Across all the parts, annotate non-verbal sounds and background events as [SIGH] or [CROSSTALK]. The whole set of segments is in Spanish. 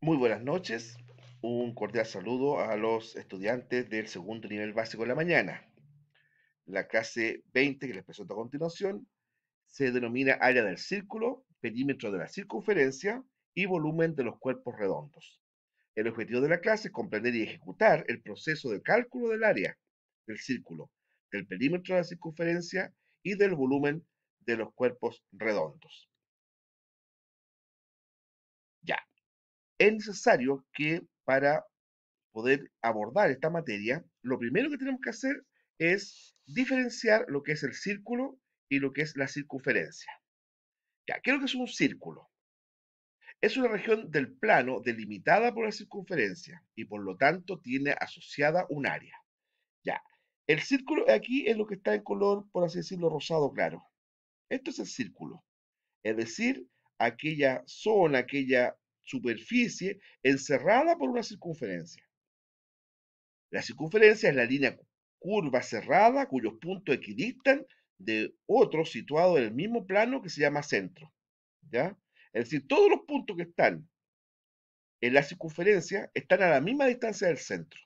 Muy buenas noches, un cordial saludo a los estudiantes del segundo nivel básico de la mañana. La clase 20 que les presento a continuación se denomina área del círculo, perímetro de la circunferencia y volumen de los cuerpos redondos. El objetivo de la clase es comprender y ejecutar el proceso de cálculo del área del círculo, del perímetro de la circunferencia y del volumen de los cuerpos redondos. es necesario que para poder abordar esta materia, lo primero que tenemos que hacer es diferenciar lo que es el círculo y lo que es la circunferencia. Ya, ¿Qué es lo que es un círculo? Es una región del plano delimitada por la circunferencia y por lo tanto tiene asociada un área. Ya, el círculo aquí es lo que está en color, por así decirlo, rosado claro. Esto es el círculo. Es decir, aquella zona, aquella superficie encerrada por una circunferencia. La circunferencia es la línea curva cerrada cuyos puntos equidistan de otro situado en el mismo plano que se llama centro. ¿ya? Es decir, todos los puntos que están en la circunferencia están a la misma distancia del centro.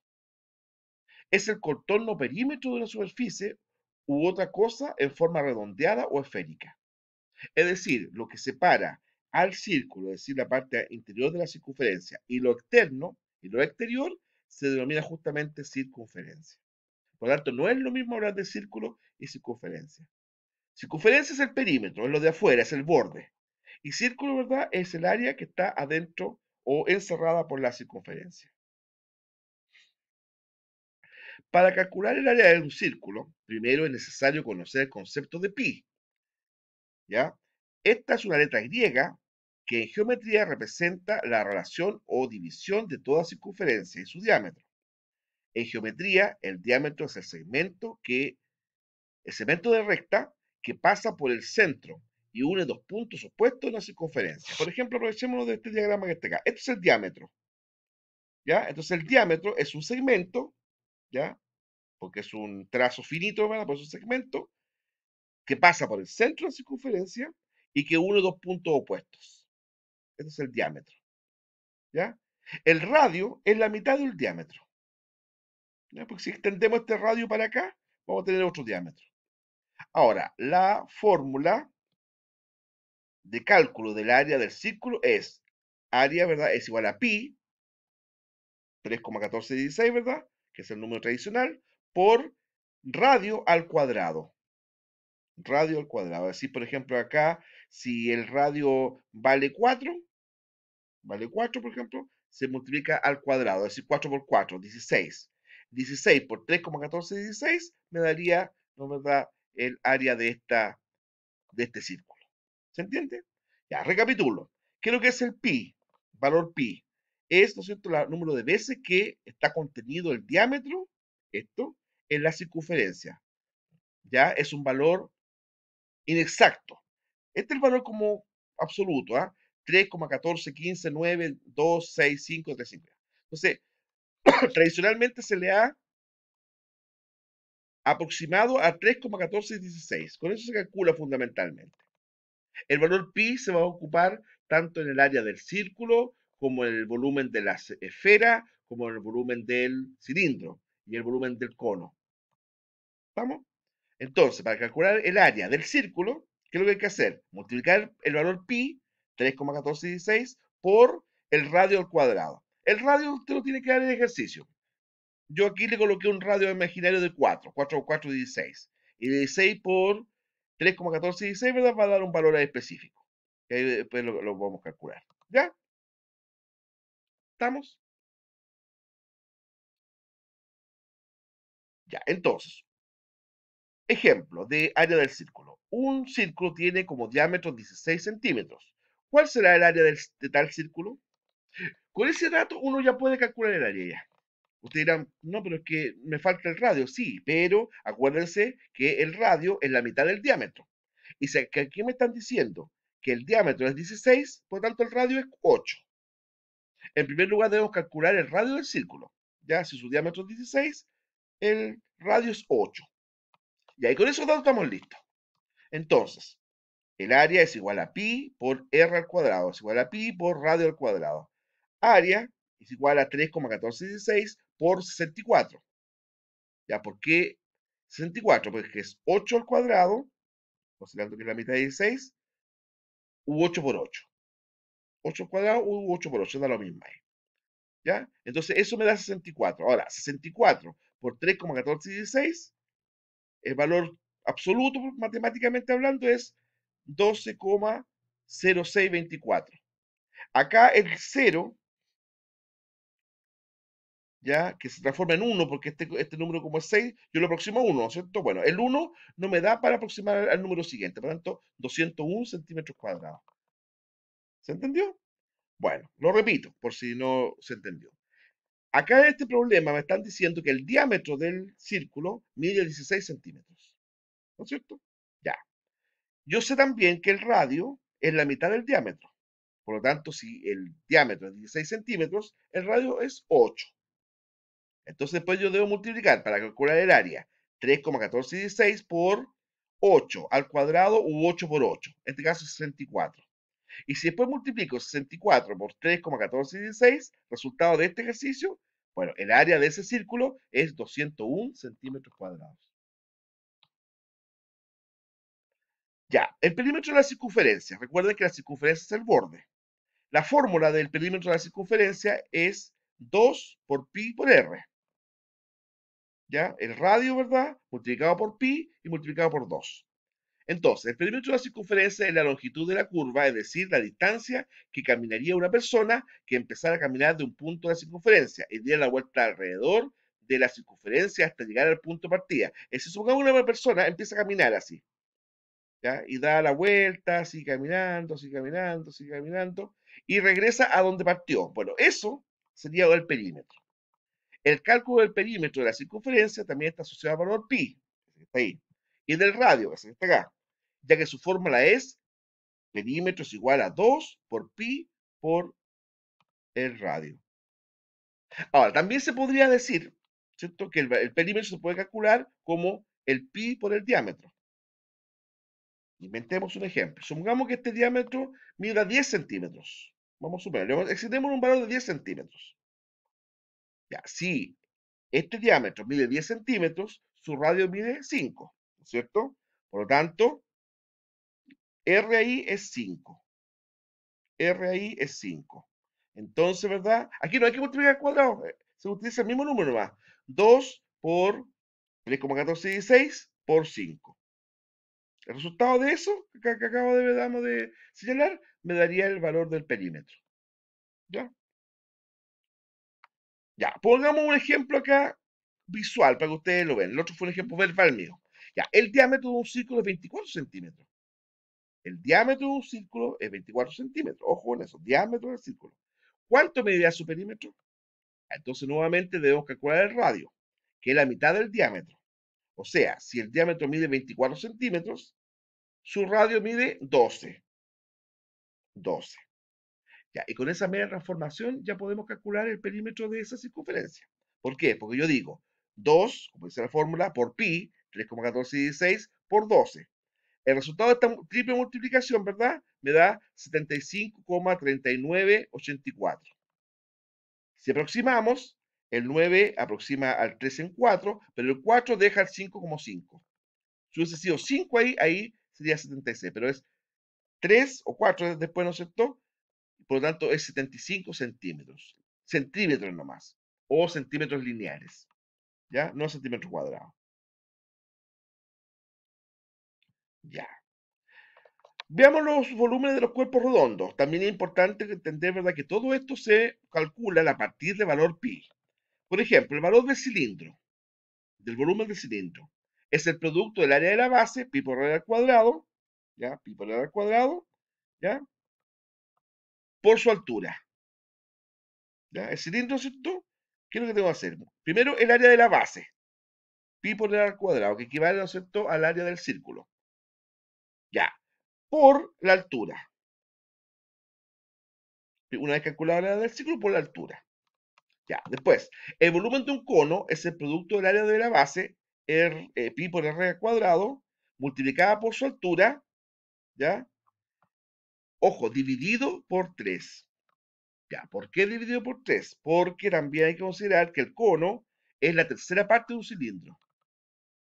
Es el contorno perímetro de una superficie u otra cosa en forma redondeada o esférica. Es decir, lo que separa al círculo, es decir, la parte interior de la circunferencia, y lo externo y lo exterior se denomina justamente circunferencia. Por lo tanto, no es lo mismo hablar de círculo y circunferencia. Circunferencia es el perímetro, es lo de afuera, es el borde. Y círculo, ¿verdad? Es el área que está adentro o encerrada por la circunferencia. Para calcular el área de un círculo, primero es necesario conocer el concepto de pi. ¿Ya? Esta es una letra griega que en geometría representa la relación o división de toda circunferencia y su diámetro. En geometría, el diámetro es el segmento que el segmento de recta que pasa por el centro y une dos puntos opuestos en la circunferencia. Por ejemplo, aprovechémonos de este diagrama que está acá. Este es el diámetro. ¿Ya? Entonces el diámetro es un segmento, ¿ya? Porque es un trazo finito, ¿verdad? Por pues es un segmento que pasa por el centro de la circunferencia y que une dos puntos opuestos. Este es el diámetro. ¿Ya? El radio es la mitad del diámetro. Porque si extendemos este radio para acá, vamos a tener otro diámetro. Ahora, la fórmula de cálculo del área del círculo es área, ¿verdad? Es igual a pi, 3,1416, ¿verdad? Que es el número tradicional, por radio al cuadrado radio al cuadrado. Así, por ejemplo, acá, si el radio vale 4, vale 4, por ejemplo, se multiplica al cuadrado, es decir, 4 por 4, 16. 16 por 3,1416 me daría, ¿no verdad?, el área de, esta, de este círculo. ¿Se entiende? Ya, recapitulo. ¿Qué es lo que es el pi? Valor pi. Es, ¿no es cierto?, el número de veces que está contenido el diámetro, esto, en la circunferencia. Ya, es un valor inexacto. Este es el valor como absoluto, ¿ah? 3,14, 15, 9, 2, 6, 5, 3, 5. Entonces, [CLEARS THROAT] tradicionalmente se le ha aproximado a 3,1416. Con eso se calcula fundamentalmente. El valor pi se va a ocupar tanto en el área del círculo como en el volumen de la esfera, como en el volumen del cilindro y el volumen del cono. ¿Vamos? Entonces, para calcular el área del círculo, ¿qué es lo que hay que hacer? Multiplicar el valor pi, 3,1416, por el radio al cuadrado. El radio usted lo tiene que dar en ejercicio. Yo aquí le coloqué un radio imaginario de 4, 4, 4, 16. Y 16 por 3,1416, ¿verdad? Va a dar un valor específico. Que ahí después lo vamos a calcular. ¿Ya? ¿Estamos? Ya, entonces, Ejemplo de área del círculo. Un círculo tiene como diámetro 16 centímetros. ¿Cuál será el área de tal círculo? Con ese dato uno ya puede calcular el área Usted Ustedes dirán, no, pero es que me falta el radio. Sí, pero acuérdense que el radio es la mitad del diámetro. Y si aquí me están diciendo que el diámetro es 16, por tanto el radio es 8. En primer lugar debemos calcular el radio del círculo. Ya si su diámetro es 16, el radio es 8. Y ahí con esos datos estamos listos. Entonces, el área es igual a pi por r al cuadrado, es igual a pi por radio al cuadrado. Área es igual a 3,1416 por 64. ¿Ya por qué 64? Porque es 8 al cuadrado, considerando que es la mitad de 16, u 8 por 8. 8 al cuadrado u 8 por 8, da lo mismo ahí. ¿Ya? Entonces eso me da 64. Ahora, 64 por 3,1416 el valor absoluto, pues, matemáticamente hablando, es 12,0624. Acá el 0, ya que se transforma en 1, porque este, este, número como es 6, yo lo aproximo a 1, ¿cierto? Bueno, el 1 no me da para aproximar al, al número siguiente, por lo tanto, 201 centímetros cuadrados. ¿Se entendió? Bueno, lo repito, por si no se entendió. Acá en este problema me están diciendo que el diámetro del círculo mide 16 centímetros. ¿No es cierto? Ya. Yo sé también que el radio es la mitad del diámetro. Por lo tanto, si el diámetro es 16 centímetros, el radio es 8. Entonces pues yo debo multiplicar para calcular el área 3,1416 por 8 al cuadrado u 8 por 8. En este caso es 64. Y si después multiplico 64 por 3,1416, resultado de este ejercicio, bueno, el área de ese círculo es 201 centímetros cuadrados. Ya, el perímetro de la circunferencia. Recuerden que la circunferencia es el borde. La fórmula del perímetro de la circunferencia es 2 por pi por r. ¿Ya? El radio, ¿verdad? Multiplicado por pi y multiplicado por 2. Entonces, el perímetro de la circunferencia es la longitud de la curva, es decir, la distancia que caminaría una persona que empezara a caminar de un punto de la circunferencia y diera la vuelta alrededor de la circunferencia hasta llegar al punto de partida. Es si supongamos una persona empieza a caminar así, y da la vuelta, sigue caminando, sigue caminando, sigue caminando, y regresa a donde partió. Bueno, eso sería el perímetro. El cálculo del perímetro de la circunferencia también está asociado al valor pi, está ahí, y del radio, que está acá, ya que su fórmula es perímetro es igual a 2 por pi por el radio. Ahora, también se podría decir, ¿cierto? Que el, perímetro se puede calcular como el pi por el diámetro. Inventemos un ejemplo. Supongamos que este diámetro mide 10 centímetros. Vamos a suponer, Excedemos un valor de 10 centímetros. Ya, si este diámetro mide 10 centímetros, su radio mide 5. ¿cierto? Por lo tanto, RI es 5. RI es 5. Entonces, ¿verdad? Aquí no hay que multiplicar al cuadrado. Eh, se utiliza el mismo número más. 2 por 3,1416 por 5. El resultado de eso que, acabo de, de señalar me daría el valor del perímetro. ¿Ya? Ya, pongamos un ejemplo acá visual para que ustedes lo vean. El otro fue un ejemplo verbal mío. Ya, el diámetro de un círculo es 24 centímetros. El diámetro de un círculo es 24 centímetros. Ojo en eso, diámetro del círculo. ¿Cuánto medirá su perímetro? Ah, entonces, nuevamente debemos calcular el radio, que es la mitad del diámetro. O sea, si el diámetro mide 24 centímetros, su radio mide 12. 12. Ya, y con esa media transformación ya podemos calcular el perímetro de esa circunferencia. ¿Por qué? Porque yo digo 2, como dice la fórmula, por pi, 3,14 y 16 por 12. El resultado de esta triple multiplicación, ¿verdad? Me da 75,3984. Si aproximamos, el 9 aproxima al 3 en 4, pero el 4 deja el 5,5. Si hubiese sido 5 ahí, ahí sería 76, pero es 3 o 4 después, ¿no es cierto? Por lo tanto, es 75 centímetros. Centímetros nomás. O centímetros lineares. ¿Ya? No centímetros cuadrados. Ya. Veamos los volúmenes de los cuerpos redondos. También es importante entender ¿verdad? que todo esto se calcula a partir del valor pi. Por ejemplo, el valor del cilindro, del volumen del cilindro, es el producto del área de la base, pi por área al cuadrado, ¿ya? Pi por área al cuadrado, ¿ya? Por su altura. ¿ya? El cilindro, ¿cierto? ¿Qué es lo que tengo que hacer? Primero, el área de la base, pi por área al cuadrado, que equivale, ¿no es cierto?, al área del círculo. Ya, por la altura. Una vez calculada la área del ciclo por la altura. Ya, después, el volumen de un cono es el producto del área de la base, eh, pi por R al cuadrado, multiplicada por su altura, ¿ya? Ojo, dividido por 3. ¿Ya? ¿Por qué dividido por 3? Porque también hay que considerar que el cono es la tercera parte de un cilindro.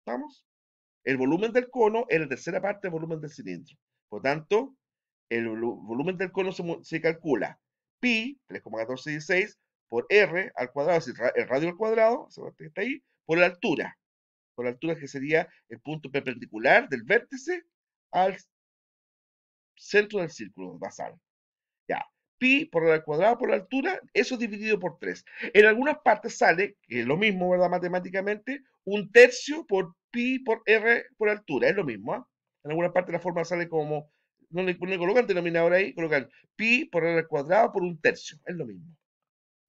¿Vamos? el volumen del cono es la tercera parte del volumen del cilindro. Por tanto, el volumen del cono se, calcula pi, 3,1416, por r al cuadrado, es el radio al cuadrado, por la altura. Por la altura que sería el punto perpendicular del vértice al centro del círculo basal. Ya. Pi por el al cuadrado por la altura, eso dividido por 3. En algunas partes sale, que es lo mismo, ¿verdad? Matemáticamente, un tercio por pi por r por altura. Es lo mismo. ¿ah? En alguna parte la forma sale como, no le, colocan denominador ahí, colocan pi por r al cuadrado por un tercio. Es lo mismo.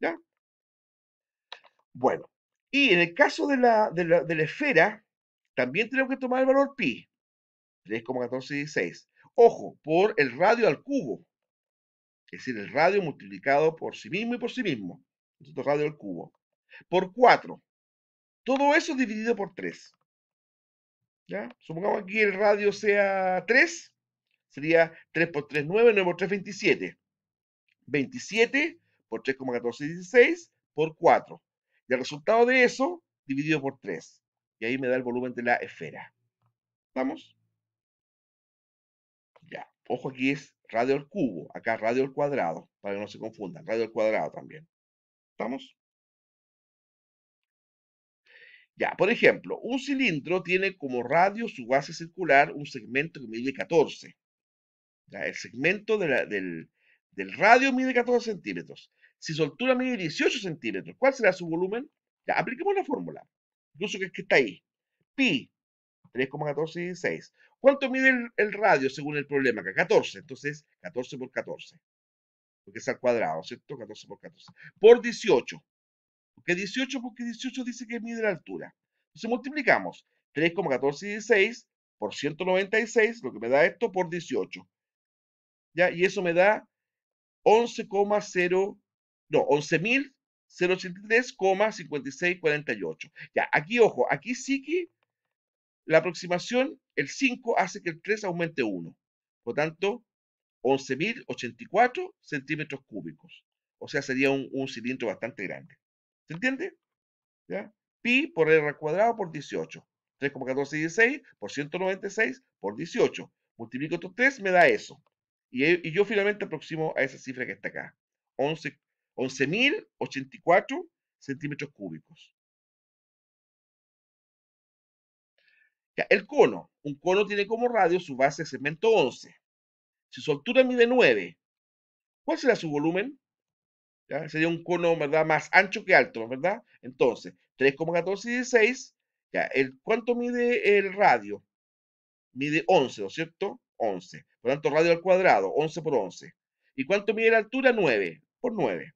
¿Ya? Bueno, y en el caso de la, esfera, también tenemos que tomar el valor pi, 3,1416. Ojo, por el radio al cubo. Es decir, el radio multiplicado por sí mismo y por sí mismo. Entonces, radio al cubo. Por 4. Todo eso dividido por 3. ¿Ya? Supongamos aquí el radio sea 3, sería 3 por 3, 9, 9 por 3, 27. 27 por 3,1416 por 4. Y el resultado de eso dividido por 3. Y ahí me da el volumen de la esfera. ¿Vamos? Ya. Ojo, aquí es radio al cubo. Acá radio al cuadrado, para que no se confundan. Radio al cuadrado también. ¿Estamos? Ya, por ejemplo, un cilindro tiene como radio su base circular un segmento que mide 14. Ya, el segmento del, radio mide 14 centímetros. Si su altura mide 18 centímetros, ¿cuál será su volumen? Ya, apliquemos la fórmula. Incluso que, que está ahí. Pi, 3,1416. ¿Cuánto mide el, radio según el problema? 14. Entonces, 14 por 14. Porque es al cuadrado, ¿cierto? 14 por 14. Por 18 qué 18, porque 18 dice que es mide la altura. Entonces multiplicamos 3,1416 por 196, lo que me da esto, por 18. ¿Ya? Y eso me da 11,0, no, 11.083,5648. Ya, aquí, ojo, aquí sí que la aproximación, el 5 hace que el 3 aumente 1. Por tanto, 11.084 centímetros cúbicos. O sea, sería un cilindro bastante grande. ¿Se entiende? Pi por R al cuadrado por 18. 3,1416 por 196 por 18. Multiplico estos tres, me da eso. Y, yo finalmente aproximo a esa cifra que está acá. 11.084 centímetros cúbicos. el cono. Un cono tiene como radio su base de segmento 11. Si su altura mide 9, ¿cuál será su volumen? Sería un cono, ¿verdad? Más ancho que alto, ¿verdad? Entonces, 3,1416, ¿ya? El, ¿Cuánto mide el radio? Mide 11, ¿no es cierto? 11. Por lo tanto, radio al cuadrado, 11 por 11. ¿Y cuánto mide la altura? 9 por 9.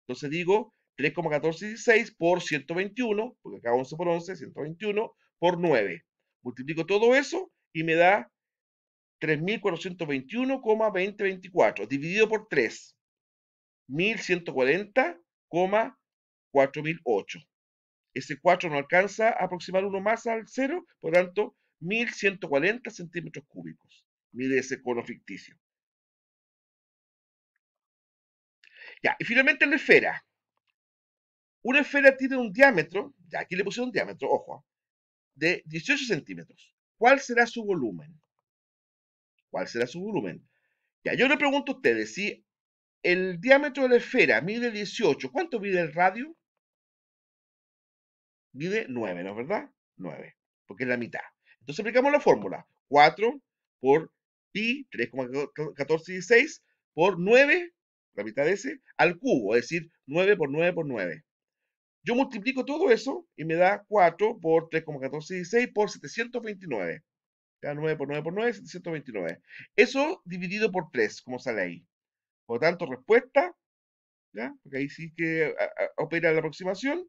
Entonces digo 3,1416 por 121, porque acá 11 por 11, 121, por 9. Multiplico todo eso y me da 3.421,2024, dividido por 3. 1140,4008. Ese 4 no alcanza a aproximar uno más al cero, por lo tanto, 1140 centímetros cúbicos. Mire ese cono ficticio. Ya, y finalmente la esfera. Una esfera tiene un diámetro, ya aquí le puse un diámetro, ojo, de 18 centímetros. ¿Cuál será su volumen? ¿Cuál será su volumen? Ya, yo le pregunto a ustedes si el diámetro de la esfera mide 18. ¿Cuánto mide el radio? Mide 9, ¿no es verdad? 9, porque es la mitad. Entonces aplicamos la fórmula. 4 por pi, 3,1416, por 9, la mitad de ese, al cubo, es decir, 9 por 9 por 9. Yo multiplico todo eso y me da 4 por 3,1416 por 729. Ya 9 por 9 por 9, 729. Eso dividido por 3, como sale ahí. Por tanto, respuesta, ¿ya? porque ahí sí que opera la aproximación,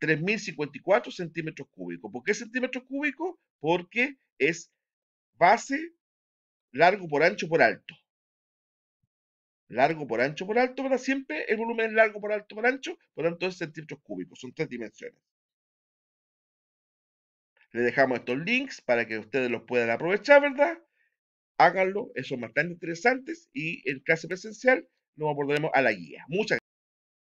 3.054 centímetros cúbicos. ¿Por qué centímetros cúbicos? Porque es base largo por ancho por alto. Largo por ancho por alto, para siempre el volumen es largo por alto por ancho, por lo tanto es centímetros cúbicos, son tres dimensiones. Le dejamos estos links para que ustedes los puedan aprovechar, ¿verdad? háganlo, son bastante interesantes y en clase presencial nos abordaremos a la guía. Muchas